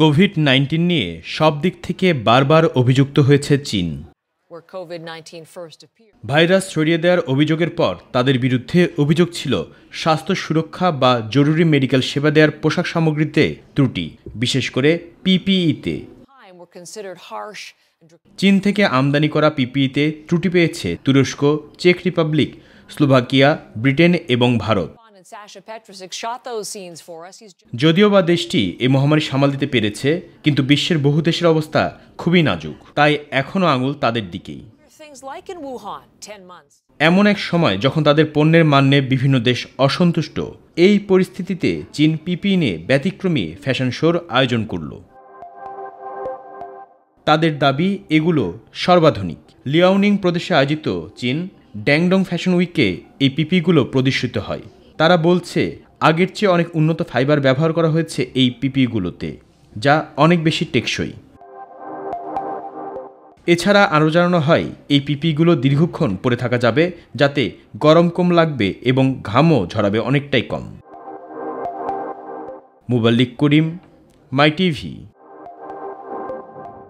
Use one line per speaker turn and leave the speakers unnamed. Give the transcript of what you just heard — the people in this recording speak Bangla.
কোভিড নাইন্টিন নিয়ে সব দিক থেকে বারবার অভিযুক্ত হয়েছে চীন ভাইরাস ছড়িয়ে দেওয়ার অভিযোগের পর তাদের বিরুদ্ধে অভিযোগ ছিল স্বাস্থ্য সুরক্ষা বা জরুরি মেডিকেল সেবা দেওয়ার পোশাক সামগ্রীতে ত্রুটি বিশেষ করে পিপিইতে চীন থেকে আমদানি করা পিপিইতে ত্রুটি পেয়েছে তুরস্ক চেক রিপাবলিক স্লোভাকিয়া ব্রিটেন এবং ভারত যদিও বা দেশটি এই মহামারী সামাল দিতে পেরেছে কিন্তু বিশ্বের বহু দেশের অবস্থা খুবই নাজুক তাই এখনও আঙুল তাদের দিকেই এমন এক সময় যখন তাদের পণ্যের মান নিয়ে বিভিন্ন দেশ অসন্তুষ্ট এই পরিস্থিতিতে চীন পিপি ব্যতিক্রমী ফ্যাশন শোর আয়োজন করল তাদের দাবি এগুলো সর্বাধুনিক লিয়াওনিং প্রদেশে আয়োজিত চীন ড্যাংডং ফ্যাশন উইকে এই পিপিগুলো প্রদর্শিত হয় তারা বলছে আগের চেয়ে অনেক উন্নত ফাইবার ব্যবহার করা হয়েছে এই পিপিগুলোতে যা অনেক বেশি টেকসই এছাড়া আরও জানানো হয় এই পিপিগুলো দীর্ঘক্ষণ পরে থাকা যাবে যাতে গরম কম লাগবে এবং ঘামও ঝরাবে অনেকটাই কম মুবাল্লিক করিম মাই টিভি